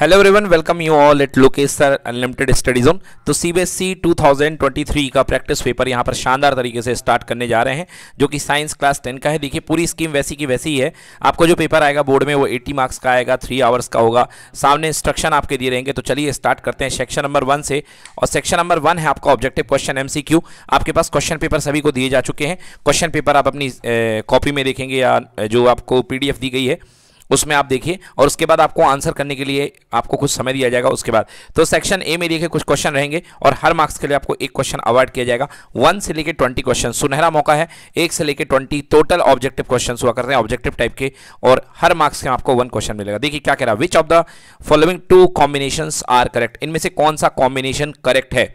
hello everyone welcome you all at Lokesh sir unlimited study zone तो CBSE 2023 e का practice paper यहाँ पर शानदार तरीके से स्टार्ट करने जा रहे हैं जो कि साइंस क्लास 10 का है देखिए पूरी स्कीम वैसी की वैसी ही है आपको जो पेपर आएगा बोर्ड में वो 80 मार्क्स का आएगा थ्री आवर्स का होगा सामने इंस्ट्रक्शन आपके दिए रहेंगे तो चलिए स्टार्ट करते हैं सेक्शन नंबर वन से और सेक्शन नंबर वन है आपका ऑब्जेक्टिव क्वेश्चन एम आपके पास क्वेश्चन पेपर सभी को दिए जा चुके हैं क्वेश्चन पेपर आप अपनी कॉपी में देखेंगे या जो आपको पी दी गई है उसमें आप देखिए और उसके बाद आपको आंसर करने के लिए आपको कुछ समय दिया जाएगा उसके बाद तो सेक्शन ए में देखिए कुछ क्वेश्चन रहेंगे और हर मार्क्स के लिए आपको एक क्वेश्चन अवॉइड किया जाएगा वन से लेकर ट्वेंटी क्वेश्चन सुनहरा मौका है एक से लेकर ट्वेंटी टोटल ऑब्जेक्टिव क्वेश्चन हुआ करते हैं ऑब्जेक्टिव टाइप के और हर मार्क्स के आपको वन क्वेश्चन मिलेगा देखिए क्या कह रहा है which of the following two combination are correct इनमें से कौन सा कॉम्बिनेशन करेक्ट है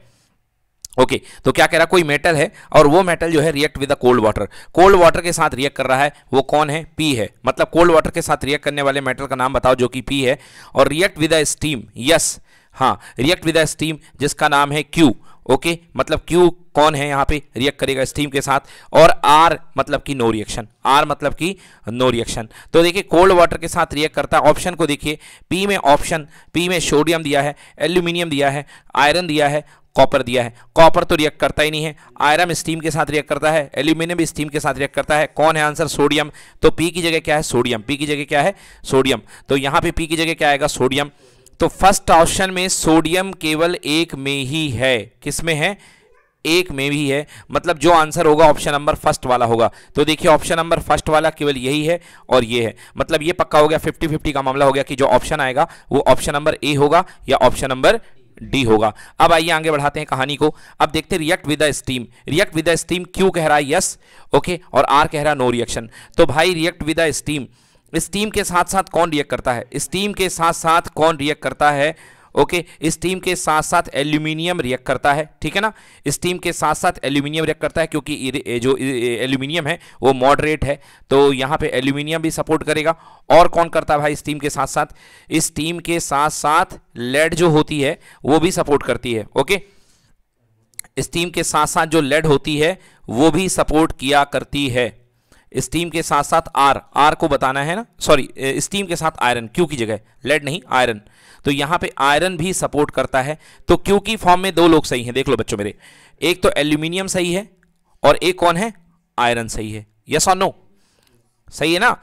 ओके okay, तो क्या कह रहा है कोई मेटल है और वो मेटल जो है react with the cold water cold water के साथ रिएक्ट कर रहा है वो कौन है पी है मतलब कोल्ड वाटर के साथ रिएक्ट करने वाले मेटल का नाम बताओ जो कि पी है और react with the steam yes हाँ रिएक्ट विद द स्टीम जिसका नाम है क्यू ओके okay, मतलब क्यू कौन है यहाँ पे रिएक्ट करेगा स्टीम के साथ और आर मतलब कि नो रिएक्शन आर मतलब कि नो रिएक्शन तो देखिए कोल्ड वाटर के साथ रिएक्ट करता है ऑप्शन को देखिए पी में ऑप्शन पी में सोडियम दिया है एल्यूमिनियम दिया है आयरन दिया है कॉपर दिया है कॉपर तो रिएक्ट करता ही नहीं है आयरन स्टीम के साथ रिएक्ट करता है एल्यूमिनियम स्टीम के साथ रिएक्ट करता है कौन है आंसर सोडियम तो पी की जगह क्या है सोडियम पी की जगह क्या है सोडियम तो यहाँ पे पी की जगह क्या आएगा सोडियम तो फर्स्ट ऑप्शन में सोडियम केवल एक में ही है किस में है एक में भी है मतलब जो आंसर होगा ऑप्शन नंबर फर्स्ट वाला होगा तो देखिए ऑप्शन नंबर फर्स्ट वाला केवल यही है और ये है मतलब ये पक्का हो गया फिफ्टी फिफ्टी का मामला हो गया कि जो ऑप्शन आएगा वो ऑप्शन नंबर ए होगा या ऑप्शन नंबर डी होगा अब आइए आगे बढ़ाते हैं कहानी को अब देखते हैं react with the steam react with the steam Q कह रहा है यस ओके और आर कह रहा है नो रिएक्शन तो भाई react with the steam steam के साथ साथ कौन रिएक्ट करता है स्टीम के साथ साथ कौन रिएक्ट करता है ओके इस टीम के साथ साथ एल्यूमिनियम रिएक्ट करता है ठीक है ना इस टीम के साथ साथ एल्यूमिनियम रिएक्ट करता है क्योंकि जो एल्यूमिनियम है वो मॉडरेट है तो यहाँ पे एल्यूमिनियम भी सपोर्ट करेगा और कौन करता है भाई इस टीम के साथ साथ इस टीम के साथ साथ लेड जो होती है वो भी सपोर्ट करती है ओके इस टीम के साथ साथ जो लेड होती है वो भी सपोर्ट किया करती है स्टीम के साथ साथ आर आर को बताना है ना सॉरी स्टीम के साथ आयरन क्यू की जगह लेड नहीं आयरन तो यहां पे आयरन भी सपोर्ट करता है तो क्यू की फॉर्म में दो लोग सही हैं देख लो बच्चों मेरे एक तो एल्यूमिनियम सही है और एक कौन है आयरन सही है यस और नो सही है ना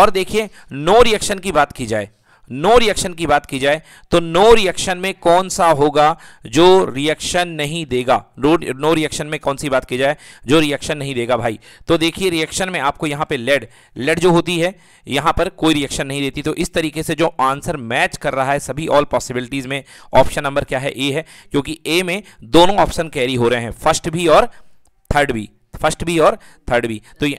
और देखिए नो रिएक्शन की बात की जाए नो रिएक्शन की बात की जाए तो नो रिएक्शन में कौन सा होगा जो रिएक्शन नहीं देगा नो रिएक्शन में कौन सी बात की जाए जो रिएक्शन नहीं देगा भाई तो देखिए रिएक्शन में आपको यहाँ पे लेड लेड जो होती है यहाँ पर कोई रिएक्शन नहीं देती तो इस तरीके से जो आंसर मैच कर रहा है सभी ऑल पॉसिबिलिटीज में ऑप्शन नंबर क्या है ए है क्योंकि ए में दोनों ऑप्शन कैरी हो रहे हैं फर्स्ट भी और थर्ड भी फर्स्ट भी और थर्ड भी तो ये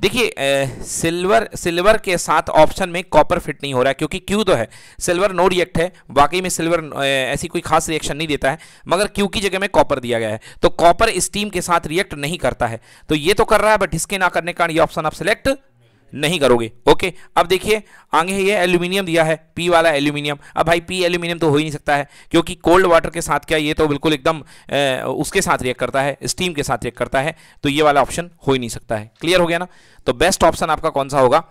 देखिए सिल्वर सिल्वर के साथ ऑप्शन में कॉपर फिट नहीं हो रहा है क्योंकि क्यू तो है सिल्वर नो रिएक्ट है वाकई में सिल्वर ऐसी कोई खास रिएक्शन नहीं देता है मगर क्यू की जगह में कॉपर दिया गया है तो कॉपर स्टीम के साथ रिएक्ट नहीं करता है तो ये तो कर रहा है बट इसके ना करने का कारण ये ऑप्शन आप सिलेक्ट नहीं करोगे ओके अब देखिए आगे ये एल्यूमिनियम दिया है पी वाला एल्यूमिनियम अब भाई पी एल्यूमिनियम तो हो ही नहीं सकता है क्योंकि कोल्ड वाटर के साथ क्या ये तो बिल्कुल एकदम उसके साथ रिएक्ट करता है स्टीम के साथ रिएक्ट करता है तो ये वाला ऑप्शन हो ही नहीं सकता है क्लियर हो गया ना तो बेस्ट ऑप्शन आपका कौन सा होगा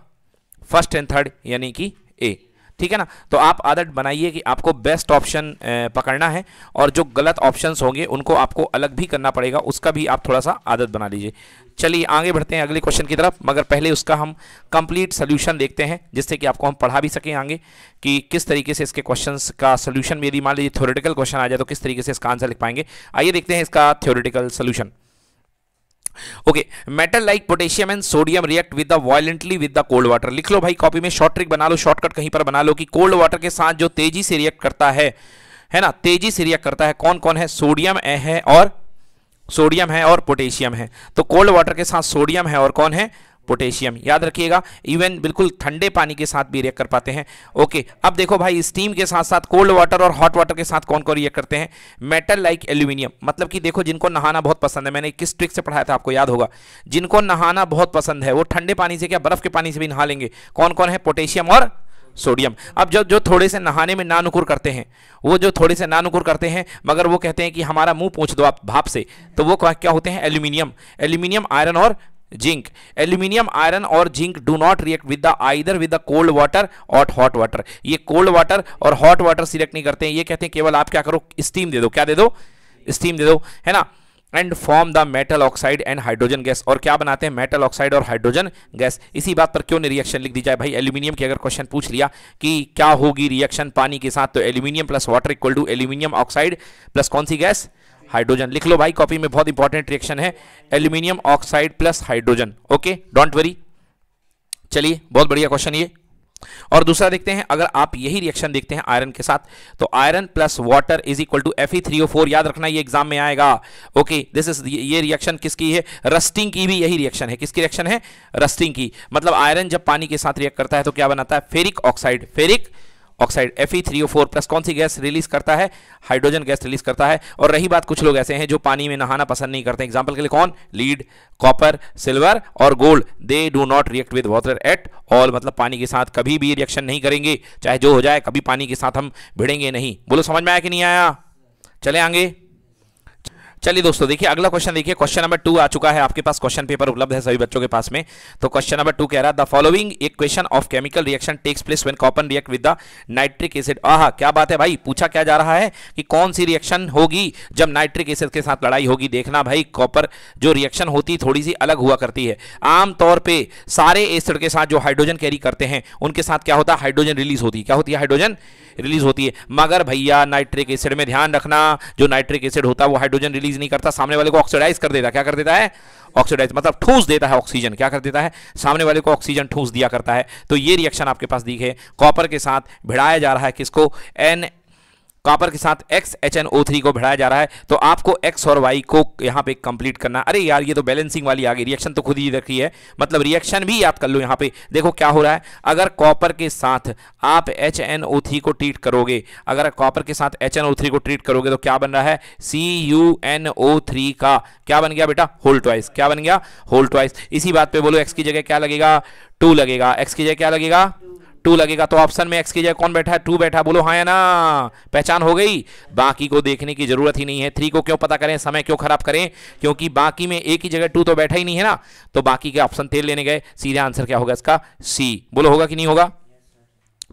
फर्स्ट एंड थर्ड यानी कि ए ठीक है ना तो आप आदत बनाइए कि आपको बेस्ट ऑप्शन पकड़ना है और जो गलत ऑप्शंस होंगे उनको आपको अलग भी करना पड़ेगा उसका भी आप थोड़ा सा आदत बना लीजिए चलिए आगे बढ़ते हैं अगले क्वेश्चन की तरफ मगर पहले उसका हम कंप्लीट सोल्यूशन देखते हैं जिससे कि आपको हम पढ़ा भी सकें आगे कि किस तरीके से इसके क्वेश्चन का सोल्यूशन यदि मान लीजिए थ्योरेटिकल क्वेश्चन आ जाए तो किस तरीके से इसका आंसर लिख पाएंगे आइए देखते हैं इसका theoretical solution okay metal like potassium and sodium react with the violently with the cold water लिख लो भाई कॉपी में शॉर्ट ट्रिक बना लो शॉर्टकट कहीं पर बना लो कि कोल्ड वाटर के साथ जो तेजी से रिएक्ट करता है है ना तेजी से रिएक्ट करता है कौन कौन है सोडियम है और सोडियम है और पोटेशियम है तो कोल्ड वाटर के साथ सोडियम है और कौन है पोटेशियम याद रखिएगा इवन बिल्कुल ठंडे पानी के साथ भी रिएक्ट कर पाते हैं ओके अब देखो भाई स्टीम के साथ साथ कोल्ड वाटर और हॉट वाटर के साथ कौन कौन रिएक्ट करते हैं मेटल लाइक एल्यूमिनियम मतलब कि देखो जिनको नहाना बहुत पसंद है मैंने किस ट्रिक से पढ़ाया था आपको याद होगा जिनको नहाना बहुत पसंद है वो ठंडे पानी से क्या बर्फ के पानी से भी नहा लेंगे कौन कौन है पोटेशियम और सोडियम अब जो जो थोड़े से नहाने में नानुकुर करते हैं वो जो थोड़े से नानुकुर करते हैं मगर वो कहते हैं कि हमारा मुंह पूछ दो आप भाप से तो वो क्या होते हैं एल्यूमिनियम एल्यूमिनियम आयरन और जिंक एल्यूमिनियम आयरन और zinc do not react with the either with the cold water और हॉट वाटर ये कोल्ड वाटर और हॉट वाटर सिलेक्ट नहीं करते हैं ये कहते हैं केवल आप क्या करो स्टीम दे दो क्या दे दो स्टीम दे दो है ना and form the metal oxide and hydrogen gas और क्या बनाते हैं मेटल ऑक्साइड और हाइड्रोजन गैस इसी बात पर क्यों नहीं रिएक्शन लिख दी जाए भाई एल्यूमिनियम की अगर क्वेश्चन पूछ लिया कि क्या होगी रिएक्शन पानी के साथ तो aluminium plus water equal to aluminium oxide plus कौन सी गैस हाइड्रोजन लिख लो भाई कॉपी में बहुत इंपॉर्टेंट रिएक्शन है aluminium oxide plus hydrogen okay don't worry चलिए बहुत बढ़िया क्वेश्चन ये और दूसरा देखते हैं अगर आप यही रिएक्शन देखते हैं आयरन के साथ तो iron plus water is equal to F three O four याद रखना ये एग्जाम में आएगा ओके दिस इज ये रिएक्शन किसकी है रस्टिंग की भी यही रिएक्शन है किसकी रिएक्शन है रस्टिंग की मतलब आयरन जब पानी के साथ रिएक्ट करता है तो क्या बनाता है ferric oxide ferric oxide F E three O four plus कौन सी गैस रिलीज करता है हाइड्रोजन गैस रिलीज करता है और रही बात कुछ लोग ऐसे हैं जो पानी में नहाना पसंद नहीं करते एग्जाम्पल के लिए कौन लीड कॉपर सिल्वर और gold they do not react with water at all मतलब पानी के साथ कभी भी रिएक्शन नहीं करेंगे चाहे जो हो जाए कभी पानी के साथ हम भिड़ेंगे नहीं बोलो समझ में आया कि नहीं आया चले आगे चलिए दोस्तों देखिए अगला क्वेश्चन देखिए क्वेश्चन नंबर टू आ चुका है आपके पास क्वेश्चन पेपर उपलब्ध है सभी बच्चों के पास में तो क्वेश्चन नंबर टू कह रहा है the following equation of chemical reaction takes place when copper react with the nitric acid ah क्या बात है भाई पूछा क्या जा रहा है कि कौन सी रिएक्शन होगी जब नाइट्रिक एसिड के साथ लड़ाई होगी देखना भाई कॉपर जो रिएक्शन होती थोड़ी सी अलग हुआ करती है आमतौर पर सारे एसिड के साथ जो हाइड्रोजन कैरी करते हैं उनके साथ क्या होता है हाइड्रोजन रिलीज होती है क्या होती है हाइड्रोजन रिलीज होती है मगर भैया नाइट्रिक एसिड में ध्यान रखना जो नाइट्रिक एसिड होता है वो हाइड्रोजन रिलीज नहीं करता सामने वाले को ऑक्सीडाइज कर देता क्या कर देता है ऑक्सीडाइज मतलब ठूस देता है ऑक्सीजन क्या कर देता है सामने वाले को ऑक्सीजन ठूस दिया करता है तो ये रिएक्शन आपके पास दिखे कॉपर के साथ भिड़ाया जा रहा है किसको एन कॉपर के साथ X H N O three को बढ़ाया जा रहा है तो आपको एक्स और वाई को यहाँ पे कंप्लीट करना अरे यार ये तो बैलेंसिंग वाली आ गई रिएक्शन तो खुद ही रखी है मतलब रिएक्शन भी याद कर लो यहाँ पे देखो क्या हो रहा है अगर कॉपर के साथ आप एच एन ओ थ्री को ट्रीट करोगे अगर कॉपर के साथ एच एन ओ थ्री को ट्रीट करोगे तो क्या बन रहा है C U N O three का क्या बन गया बेटा होल ट्वाइस क्या बन गया होल ट्वाइस इसी बात पर बोलो एक्स की जगह क्या लगेगा टू लगेगा एक्स की जगह क्या लगेगा टू लगेगा तो ऑप्शन में एक्स की जगह कौन बैठा है टू बैठा बोलो हाँ ना पहचान हो गई बाकी को देखने की जरूरत ही नहीं है थ्री को क्यों पता करें समय क्यों खराब करें क्योंकि बाकी में एक ही जगह टू तो बैठा ही नहीं है ना तो बाकी के ऑप्शन तेल लेने गए सीधे आंसर क्या होगा इसका सी बोलो होगा कि नहीं होगा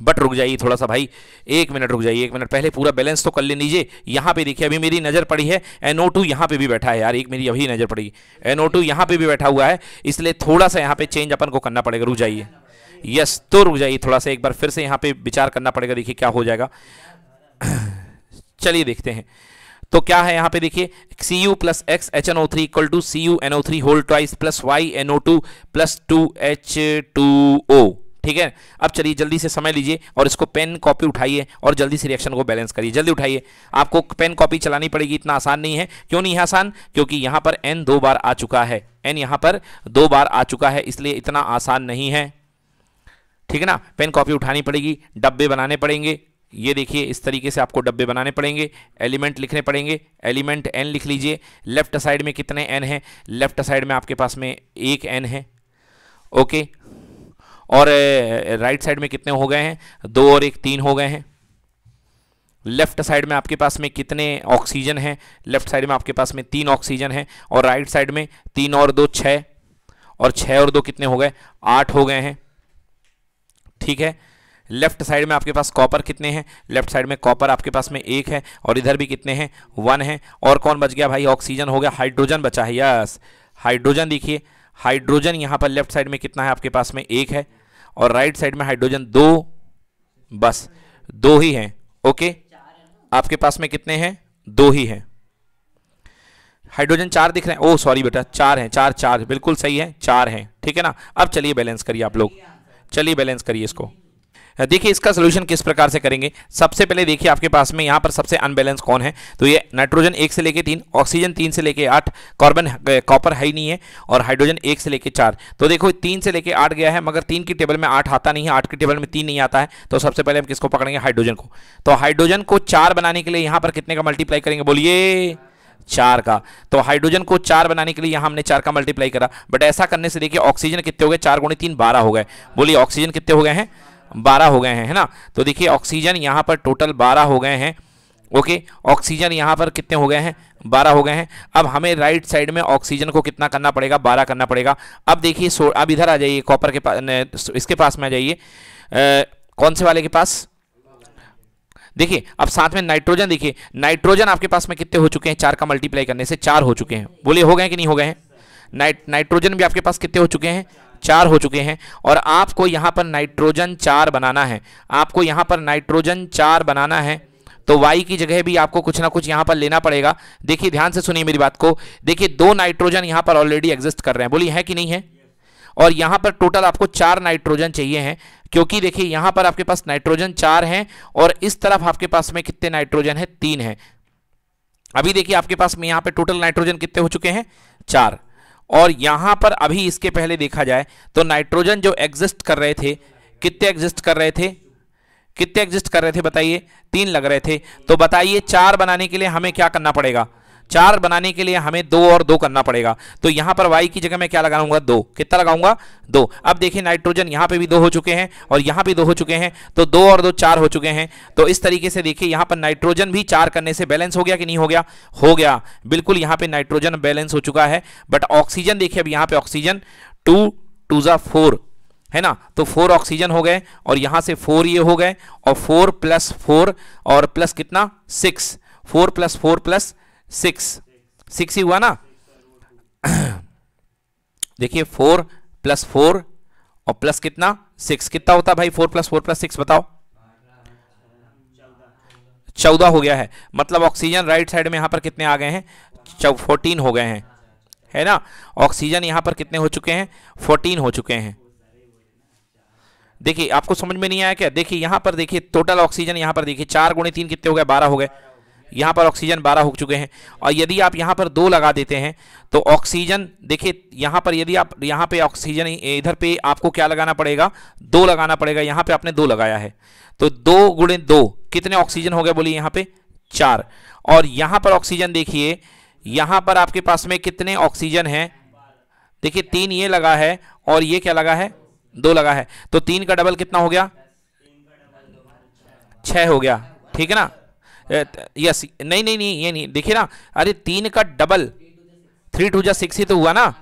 बट रुक जाइए थोड़ा सा भाई एक मिनट रुक जाइए एक मिनट पहले पूरा बैलेंस तो कर ले लीजिए यहाँ पे देखिए अभी मेरी नज़र पड़ी है एनओ टू यहाँ पर भी बैठा है यार एक मेरी अभी नज़र पड़ी एन ओ टू यहाँ पर भी बैठा हुआ है इसलिए थोड़ा सा यहाँ पे चेंज अपन को करना पड़ेगा रुक जाइए यस तो रुक जाइए थोड़ा सा एक बार फिर से यहाँ पे विचार करना पड़ेगा देखिए क्या हो जाएगा चलिए देखते हैं तो क्या है यहाँ पे देखिए C U plus X H N O three equal to C U N O three whole twice plus Y N O two plus two H two O ठीक है अब चलिए जल्दी से समय लीजिए और इसको पेन कॉपी उठाइए और जल्दी से रिएक्शन को बैलेंस करिए जल्दी उठाइए आपको पेन कॉपी चलानी पड़ेगी इतना आसान नहीं है क्यों नहीं है आसान क्योंकि यहाँ पर एन दो बार आ चुका है एन यहाँ पर दो बार आ चुका है इसलिए इतना आसान नहीं है ठीक है ना पेन कॉपी उठानी पड़ेगी डब्बे बनाने पड़ेंगे ये देखिए इस तरीके से आपको डब्बे बनाने पड़ेंगे एलिमेंट लिखने पड़ेंगे एलिमेंट एन लिख लीजिए लेफ्ट साइड में कितने एन हैं लेफ्ट साइड में आपके पास में एक एन है ओके और राइट साइड में कितने हो गए हैं दो और एक तीन हो गए हैं लेफ्ट साइड में आपके पास में कितने ऑक्सीजन हैं लेफ्ट साइड में आपके पास में तीन ऑक्सीजन हैं और राइट साइड में तीन और दो छः और छः और दो कितने हो गए आठ हो गए हैं ठीक है लेफ्ट साइड में आपके पास कॉपर कितने हैं लेफ्ट साइड में कॉपर आपके पास में एक है और इधर भी कितने हैं वन है और कौन बच गया भाई ऑक्सीजन हो गया हाइड्रोजन बचा है यस हाइड्रोजन देखिए हाइड्रोजन यहाँ पर लेफ्ट साइड में कितना है आपके पास में एक है और राइट साइड में हाइड्रोजन दो बस दो ही हैं ओके आपके पास में कितने हैं दो ही हैं हाइड्रोजन चार दिख रहे हैं ओ oh, सॉरी बेटा चार हैं चार चार बिल्कुल सही है चार हैं ठीक है ना अब चलिए बैलेंस करिए आप लोग चलिए बैलेंस करिए इसको देखिए इसका सोल्यूशन किस प्रकार से करेंगे सबसे पहले देखिए आपके पास में यहाँ पर सबसे अनबैलेंस कौन है तो ये नाइट्रोजन एक से लेके तीन ऑक्सीजन तीन से लेके आठ कार्बन कॉपर है ही नहीं है और हाइड्रोजन एक से लेके चार तो देखो तीन से लेके आठ गया है मगर तीन की टेबल में आठ आता नहीं है आठ की टेबल में तीन नहीं आता है तो सबसे पहले हम किसको पकड़ेंगे हाइड्रोजन को तो हाइड्रोजन को चार बनाने के लिए यहाँ पर कितने का मल्टीप्लाई करेंगे बोलिए चार का तो हाइड्रोजन को चार बनाने के लिए यहाँ हमने चार का मल्टीप्लाई करा बट ऐसा करने से देखिए ऑक्सीजन कितने हो गए चार गुणी तीन बारह हो गए बोलिए ऑक्सीजन कितने हो गए हैं बारह हो गए हैं है ना तो देखिए ऑक्सीजन यहाँ पर टोटल बारह हो गए हैं ओके ऑक्सीजन यहाँ पर कितने हो गए हैं बारह हो गए हैं अब हमें राइट साइड में ऑक्सीजन को कितना करना पड़ेगा बारह करना पड़ेगा अब देखिए अब इधर आ जाइए कॉपर के पास इसके पास में आ जाइए कौन से वाले के पास देखिए अब साथ में नाइट्रोजन देखिए नाइट्रोजन आपके पास में कितने हो चुके हैं चार का मल्टीप्लाई करने से चार हो चुके हैं बोलिए हो गए कि नहीं हो गए हैं नाइट नाइट्रोजन भी आपके पास कितने हो चुके हैं चार हो चुके हैं और आपको यहाँ पर नाइट्रोजन चार बनाना है आपको यहाँ पर नाइट्रोजन चार बनाना है तो वाई की जगह भी आपको कुछ ना कुछ यहाँ पर लेना पड़ेगा देखिए ध्यान से सुनिए मेरी बात को देखिए दो नाइट्रोजन यहाँ पर ऑलरेडी एग्जिस्ट कर रहे हैं बोलिए है कि नहीं है और यहाँ पर टोटल आपको चार नाइट्रोजन चाहिए हैं क्योंकि देखिए यहाँ पर आपके पास नाइट्रोजन चार हैं और इस तरफ आपके पास में कितने नाइट्रोजन है तीन है अभी देखिए आपके पास में यहाँ पे टोटल नाइट्रोजन कितने हो चुके हैं चार और यहाँ पर अभी इसके पहले देखा जाए तो नाइट्रोजन जो एग्जिस्ट कर रहे थे कितने एग्जिस्ट कर रहे थे कितने एग्जिस्ट कर रहे थे बताइए तीन लग रहे थे तो बताइए चार बनाने के लिए हमें क्या करना पड़ेगा चार बनाने के लिए हमें दो और दो करना पड़ेगा तो यहां पर वाई की जगह मैं क्या लगाऊंगा दो कितना लगाऊंगा दो अब देखिए नाइट्रोजन यहां पे भी दो हो चुके हैं और यहां भी दो हो चुके हैं तो दो और दो चार हो चुके हैं तो इस तरीके से देखिए यहां पर नाइट्रोजन भी चार करने से बैलेंस हो गया कि नहीं हो गया हो गया बिल्कुल यहाँ पर नाइट्रोजन बैलेंस हो चुका है बट ऑक्सीजन देखिए अब यहाँ पर ऑक्सीजन टू टू ज़ा फोर है ना तो फोर ऑक्सीजन हो गए और यहाँ से फोर ये हो गए और फोर प्लस फोर और प्लस कितना six four plus four plus six six ही हुआ ना देखिए फोर प्लस फोर और प्लस कितना सिक्स कितना होता भाई four plus four plus six बताओ चौदह हो गया है मतलब ऑक्सीजन राइट साइड में यहां पर कितने आ गए हैं फोर्टीन हो गए हैं है ना ऑक्सीजन यहां पर कितने हो चुके हैं फोर्टीन हो चुके हैं देखिए आपको समझ में नहीं आया क्या देखिए यहां पर देखिए टोटल ऑक्सीजन यहां पर देखिए चार गुणे तीन कितने हो गए बारह हो गए यहाँ पर ऑक्सीजन बारह हो चुके हैं और यदि आप यहाँ पर दो लगा देते हैं तो ऑक्सीजन देखिए यहाँ पर यदि आप यहाँ पे ऑक्सीजन इधर पे आपको क्या लगाना पड़ेगा दो लगाना पड़ेगा यहाँ पे आपने दो लगाया है तो दो गुणे दो कितने ऑक्सीजन हो गए बोलिए यहाँ पे चार और यहाँ पर ऑक्सीजन देखिए यहाँ पर आपके पास में कितने ऑक्सीजन हैं देखिए तीन ये लगा है और ये क्या लगा है दो लगा है तो तीन का डबल कितना हो गया छः हो गया ठीक है ना यस नहीं नहीं नहीं ये नहीं देखिए ना अरे तीन का डबल थ्री टू जा सिक्स ही तो हुआ ना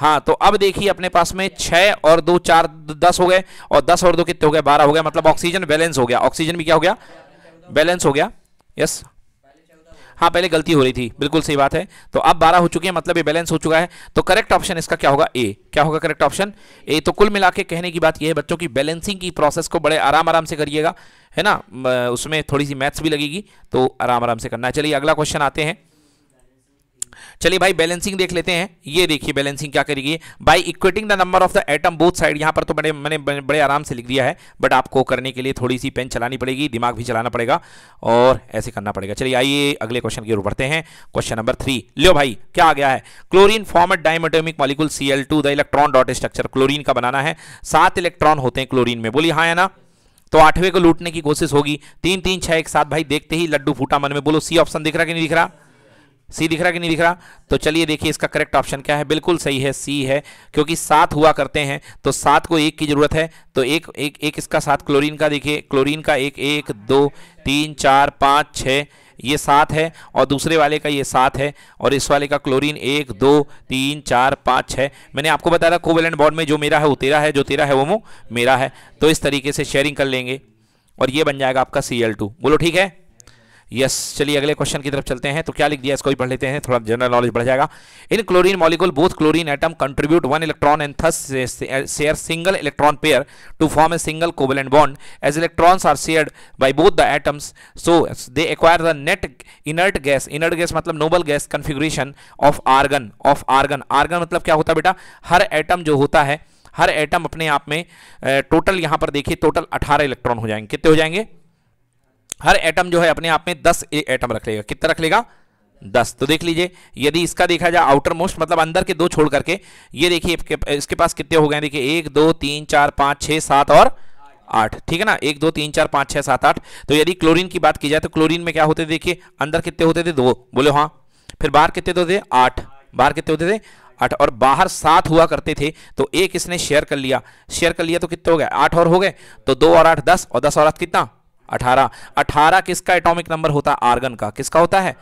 हाँ तो अब देखिए अपने पास में छः और दो चार दस हो गए और दस और दो कितने हो गए बारह हो गया मतलब ऑक्सीजन बैलेंस हो गया ऑक्सीजन भी क्या हो गया बैलेंस हो गया यस हाँ पहले गलती हो रही थी बिल्कुल सही बात है तो अब बारह हो चुके हैं मतलब ये बैलेंस हो चुका है तो करेक्ट ऑप्शन इसका क्या होगा ए क्या होगा करेक्ट ऑप्शन ए तो कुल मिला के कहने की बात यह है बच्चों की बैलेंसिंग की प्रोसेस को बड़े आराम आराम से करिएगा है ना उसमें थोड़ी सी मैथ्स भी लगेगी तो आराम आराम से करना है चलिए अगला क्वेश्चन आते हैं चलिए भाई बैलेंसिंग देख लेते हैं ये देखिए बैलेंसिंग क्या करेगी by equating the number of the atom both side यहां पर तो मैंने मैंने बड़े आराम से लिख दिया है बट आपको करने के लिए थोड़ी सी पेन चलानी पड़ेगी दिमाग भी चलाना पड़ेगा और ऐसे करना पड़ेगा चलिए आइए अगले क्वेश्चन की ओर बढ़ते हैं क्वेश्चन नंबर थ्री लियो भाई क्या आ गया है chlorine form at diatomic molecule C L two the electron dot structure chlorine का बनाना है सात इलेक्ट्रॉन होते हैं क्लोरीन में बोलिए हाँ ना तो आठवें को लूटने की कोशिश होगी तीन तीन छह एक सात भाई देखते ही लड्डू फूटा मन में बोलो सी ऑप्शन दिख रहा कि नहीं दिख रहा सी दिख रहा कि नहीं दिख रहा तो चलिए देखिए इसका करेक्ट ऑप्शन क्या है बिल्कुल सही है सी है क्योंकि सात हुआ करते हैं तो सात को एक की जरूरत है तो एक एक एक इसका सात क्लोरीन का देखिए क्लोरीन का एक एक दो तीन चार पाँच छः ये सात है और दूसरे वाले का ये सात है और इस वाले का क्लोरीन एक दो तीन चार पाँच छः मैंने आपको बताया था कोवेलेंट बॉन्ड में जो मेरा है वो तेरा है जो तेरा है वो मेरा है तो इस तरीके से शेयरिंग कर लेंगे और ये बन जाएगा आपका सी बोलो ठीक है यस चलिए अगले क्वेश्चन की तरफ चलते हैं तो क्या लिख दिया इसको भी पढ़ लेते हैं थोड़ा जनरल नॉलेज बढ़ जाएगा in chlorine molecule both chlorine atom contribute one electron and thus share single electron pair to form a single and bond as electrons are shared by both the atoms so they acquire the net inert gas inert gas मतलब noble gas configuration of argon of argon argon मतलब क्या होता है बेटा हर atom जो होता है हर atom अपने आप में टोटल uh, यहां पर देखिए टोटल 18 इलेक्ट्रॉन हो जाएंगे कितने हो जाएंगे हर एटम जो है अपने आप में दस एटम रख लेगा कितना रख लेगा दस तो देख लीजिए यदि इसका देखा जाए आउटर मोस्ट मतलब अंदर के दो छोड़ करके ये देखिए इसके पास कितने हो गए देखिए एक दो तीन चार पाँच छः सात और आठ ठीक है ना एक दो तीन चार पाँच छः सात आठ तो यदि क्लोरीन की बात की जाए तो क्लोरीन में क्या होते थे देखिए अंदर कितने होते थे दो बोले हाँ फिर बाहर कितने दो थे आठ बाहर कितने होते थे आठ और बाहर सात हुआ करते थे तो एक इसने शेयर कर लिया शेयर कर लिया तो कितने हो गए आठ और हो गए तो दो और आठ दस और दस और आठ कितना अठारह अठारह किसका एटॉमिक नंबर होता है आर्गन का किसका होता है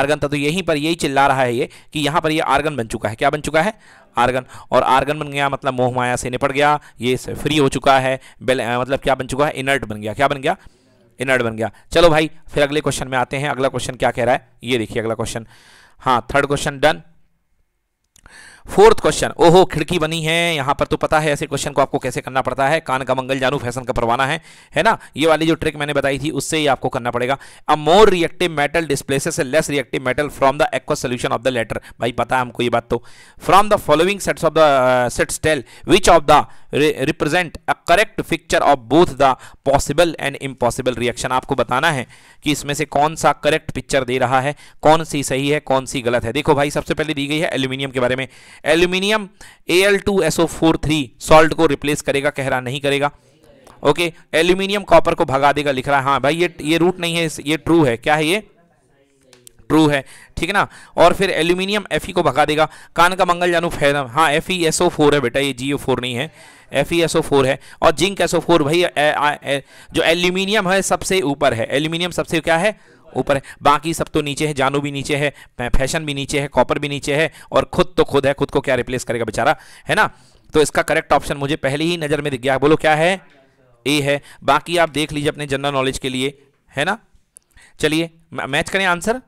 आर्गन था तो यहीं पर यही चिल्ला रहा है ये कि यहाँ पर ये आर्गन बन चुका है क्या बन चुका है आर्गन और आर्गन बन गया मतलब मोह माया से निपट गया ये फ्री हो चुका है बेल मतलब क्या बन चुका है इनर्ट बन गया क्या बन गया इनर्ट बन गया चलो भाई फिर अगले क्वेश्चन में आते हैं अगला क्वेश्चन क्या कह रहा है ये देखिए अगला क्वेश्चन हाँ third question done fourth question ओहो खिड़की बनी है यहाँ पर तो पता है ऐसे क्वेश्चन को आपको कैसे करना पड़ता है कान का मंगल जानू फैशन का परवाना है है ना ये वाली जो ट्रिक मैंने बताई थी उससे ही आपको करना पड़ेगा a more reactive metal displaces less reactive metal from the aqueous solution of the latter भाई पता है हमको ये बात तो from the following sets of the sets tell which of the represent a correct picture of both the possible and impossible reaction आपको बताना है कि इसमें से कौन सा करेक्ट पिक्चर दे रहा है कौन सी सही है कौन सी गलत है देखो भाई सबसे पहले दी गई है एल्यूमिनियम के बारे में aluminium A L two O four three salt को रिप्लेस करेगा कह रहा नहीं करेगा ओके एल्यूमिनियम कॉपर को भगा देगा लिख रहा है हाँ भाई ये ये रूट नहीं है ये ट्रू है क्या है ये ट्रू है ठीक है ना और फिर एल्यूमिनियम एफ को भगा देगा कान का मंगल जानू फैदम हाँ F E S O four है बेटा ये जी ओ फोर नहीं है F E S O four है और जिंक एस ओ फोर भाई जो एल्यूमिनियम है सबसे ऊपर है एल्यूमिनियम सबसे क्या है ऊपर है बाकी सब तो नीचे है जानू भी नीचे है फैशन भी नीचे है कॉपर भी नीचे है और खुद तो खुद है खुद को क्या रिप्लेस करेगा बेचारा है ना तो इसका करेक्ट ऑप्शन मुझे पहले ही नज़र में दिख गया बोलो क्या है ए है बाकी आप देख लीजिए अपने जनरल नॉलेज के लिए है ना चलिए मैच करें आंसर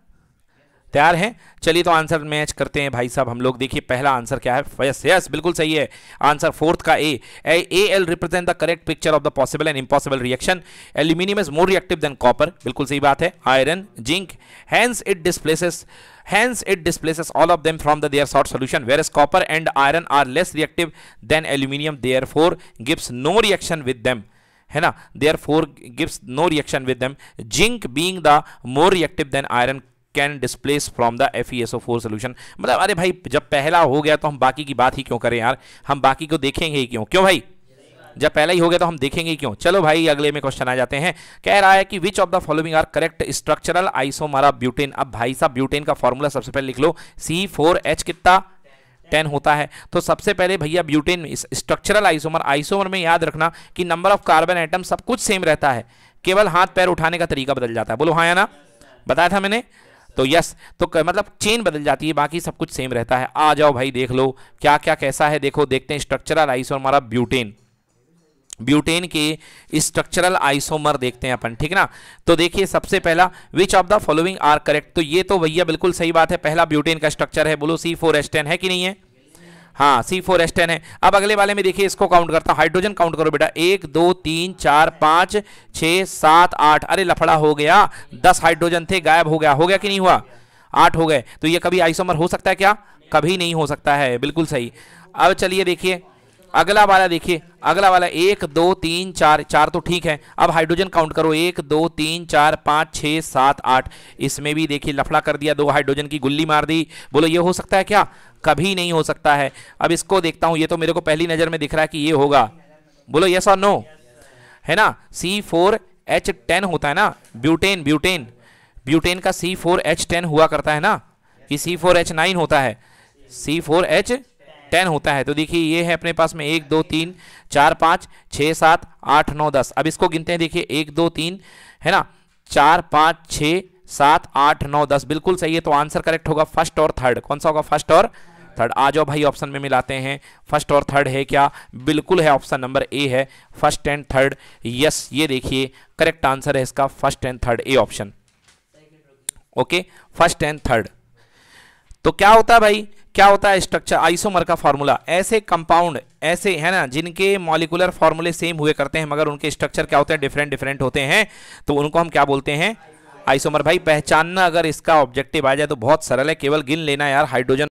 तैयार हैं चलिए तो आंसर मैच करते हैं भाई साहब हम लोग देखिए पहला आंसर क्या है यस यस बिल्कुल सही है आंसर फोर्थ का A A L represent the correct picture of the possible and impossible reaction aluminium is more reactive than copper बिल्कुल सही बात है iron zinc hence it displaces hence all of them from the their salt solution where solution copper and iron are less reactive than aluminium therefore gives no reaction with them है ना therefore gives no reaction with them zinc being the more reactive than iron can displace from the F E S O four solution मतलब अरे भाई जब पहला हो गया तो हम बाकी की बात ही क्यों करें यार हम बाकी को देखेंगे ही क्यों क्यों भाई जब पहला ही हो गया तो हम देखेंगे क्यों चलो भाई अगले में क्वेश्चन आ जाते हैं कह रहा है कि which of the following are correct structural isomer butane अब भाई साहब ब्यूटेन का फॉर्मूला सबसे पहले लिख लो सी फोर एच कितना टेन होता है तो सबसे पहले भैया ब्यूटेन स्ट्रक्चरल आइसोमर आइसोमर में याद रखना कि नंबर ऑफ कार्बन आइटम सब कुछ सेम रहता है केवल हाथ पैर उठाने का तरीका बदल जाता है बोलो हाँ या ना बताया था मैंने तो यस तो मतलब चेन बदल जाती है बाकी सब कुछ सेम रहता है आ जाओ भाई देख लो क्या क्या कैसा है देखो देखते हैं स्ट्रक्चरल आइसोमर ब्यूटेन ब्यूटेन के स्ट्रक्चरल आइसोमर देखते हैं अपन ठीक ना तो देखिए सबसे पहला which of the following are correct तो ये तो भैया बिल्कुल सही बात है पहला ब्यूटेन का स्ट्रक्चर है बोलो सी फोर है कि नहीं है हाँ सी फोर एस टेन है अब अगले वाले में देखिए इसको काउंट करता हूँ हाइड्रोजन काउंट करो बेटा एक दो तीन चार पाँच छः सात आठ अरे लफड़ा हो गया दस हाइड्रोजन थे गायब हो गया हो गया कि नहीं हुआ आठ हो गए तो ये कभी आइसोमर हो सकता है क्या कभी नहीं हो सकता है बिल्कुल सही अब चलिए देखिए अगला वाला देखिए अगला वाला एक दो तीन चार चार तो ठीक है अब हाइड्रोजन काउंट करो एक दो तीन चार पाँच छः सात आठ इसमें भी देखिए लफड़ा कर दिया दो हाइड्रोजन की गुल्ली मार दी बोलो ये हो सकता है क्या कभी नहीं हो सकता है अब इसको देखता हूँ ये तो मेरे को पहली नज़र में दिख रहा है कि ये होगा बोलो यस और नो है ना सी फोर एच टेन होता है ना ब्यूटेन ब्यूटेन ब्यूटेन का सी फोर एच टेन हुआ करता है ना कि सी फोर एच नाइन होता है सी फोर एच टेन होता है तो देखिए ये है अपने पास में एक दो तीन चार पाँच छः सात आठ नौ दस अब इसको गिनते हैं देखिए एक दो तीन है ना चार पाँच छः सात आठ नौ दस बिल्कुल सही है तो आंसर करेक्ट होगा फर्स्ट और थर्ड कौन सा होगा फर्स्ट और थर्ड आ जाओ भाई ऑप्शन में मिलाते हैं फर्स्ट और थर्ड है क्या बिल्कुल है ऑप्शन नंबर ए है फर्स्ट एंड थर्ड यस ये देखिए करेक्ट आंसर है इसका first and third A option okay first and third तो क्या होता है भाई क्या होता है स्ट्रक्चर आइसोमर का फॉर्मूला ऐसे कंपाउंड ऐसे है ना जिनके मॉलिकुलर फॉर्मूले सेम हुए करते हैं मगर उनके स्ट्रक्चर क्या होते हैं डिफरेंट डिफरेंट होते हैं तो उनको हम क्या बोलते हैं आइसोमर भाई पहचानना अगर इसका ऑब्जेक्टिव आ जाए तो बहुत सरल है केवल गिन लेना यार हाइड्रोजन